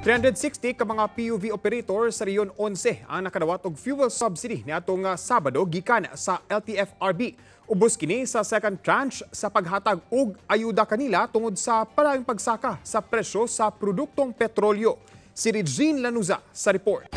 360 ka mga PUV operator sa Rion 11 ang nakadawat og fuel subsidy niadtong ah, Sabado gikan sa LTFRB. Ubos kini sa second tranche sa paghatag og ayuda kanila tungod sa parang pagsaka sa presyo sa produktong petrolyo. Si Regine Lanuza sa report.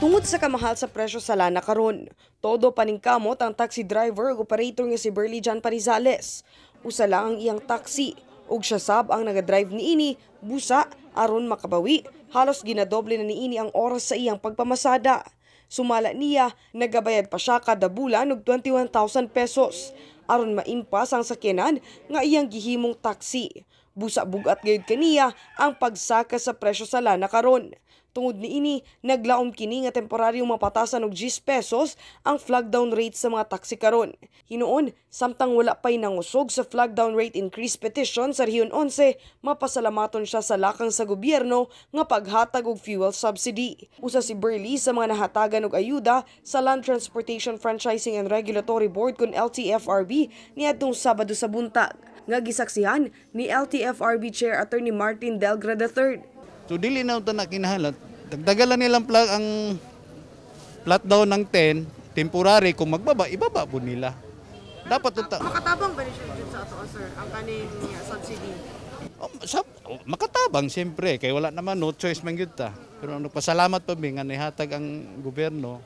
Tungod sa kamahal sa presyo sa lana karon, todo paningkamot ang taxi driver ug operator nga si Burly Jan Parizales. Usa lang ang iyang taxi ug siya sab ang nagadrive niini busa aron makabawi halos ginadoble na niini ang oras sa iyang pagpamasada sumala niya nagabayad pa siya kada bulan og 21,000 pesos aron maimpas ang sakyanan nga iyang gihimong taxi Busa bugat gayud kaniya ang pagsaka sa presyo sa lana karon. Tungod niini, naglaom kini nga temporaryong mapatasan og 10 pesos ang flag down rate sa mga taxi karon. Hinuon, samtang wala pay nangusog sa flag down rate increase petition sa Rehiyon 11, mapasalamaton siya sa lakang sa gobyerno nga paghatag og fuel subsidy. Usa si Burley sa mga nahatagan og ayuda sa Land Transportation Franchising and Regulatory Board kun LTFRB niadtong Sabado sa buntag nga gisaksihan ni LTFRB Chair Attorney Martin Delgrada III. So dili na ito na kinahalan. Dagdagalan nilang plug ang plot down ng 10, temporary, kung magbaba, ibaba po nila. Dapat ito. Ano, makatabang ba niya sa ato, sir, ang kaning subsidy? Oh, sab makatabang siyempre kay wala naman no choice man gyud ta pero ano pasalamat pa mi nga nihatag ang gobyerno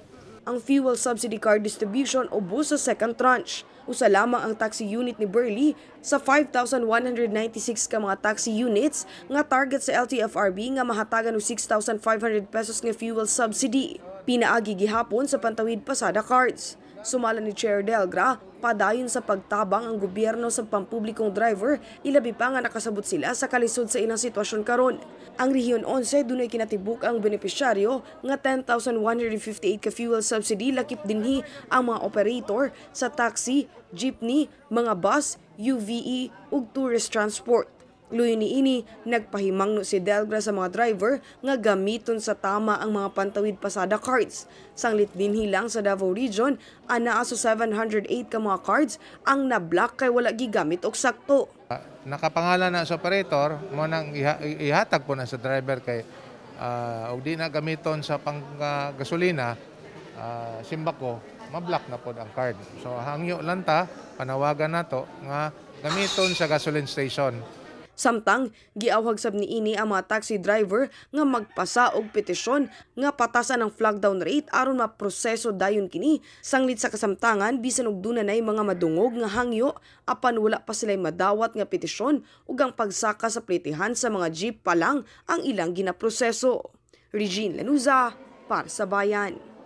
ang fuel subsidy card distribution o BUS sa second tranche. Usa lamang ang taxi unit ni Burley sa 5,196 ka mga taxi units nga target sa LTFRB nga mahatagan og 6,500 pesos nga fuel subsidy. Pinaagi gihapon sa Pantawid Pasada Cards. Sumala ni Chair Delgra, padayon sa pagtabang ang gobyerno sa pampublikong driver, ilabi pa nga nakasabot sila sa kalisod sa ilang sitwasyon karon. Ang Rehiyon 11 dunay kinatibuk ang benepisyaryo nga 10,158 ka fuel subsidy lakip dinhi ang mga operator sa taxi, jeepney, mga bus, UVE ug tourist transport. Luyo ni ini, nagpahimangno si Delgra sa mga driver nga gamiton sa tama ang mga pantawid pasada cards. Sanglit din hilang sa Davao Region, anaa sa 708 ka mga cards ang nablock kay wala gigamit og sakto. Ah, nakapangalan na sa operator, mo nang ihatag po na sa driver kay uh, ah, og di na gamiton sa pang uh, gasolina, uh, simbak ko, mablock na po ang card. So hangyo lang ta, panawagan na to nga gamiton sa gasoline station. Samtang, giawhag sab niini ang mga taxi driver nga magpasa og petisyon nga patasan ang flag down rate aron maproseso dayon kini sanglit sa kasamtangan bisan og duna nay mga madungog nga hangyo apan wala pa sila'y madawat nga petisyon ug ang pagsaka sa plitihan sa mga jeep pa lang ang ilang ginaproseso. Regine Lanuza, para sa bayan.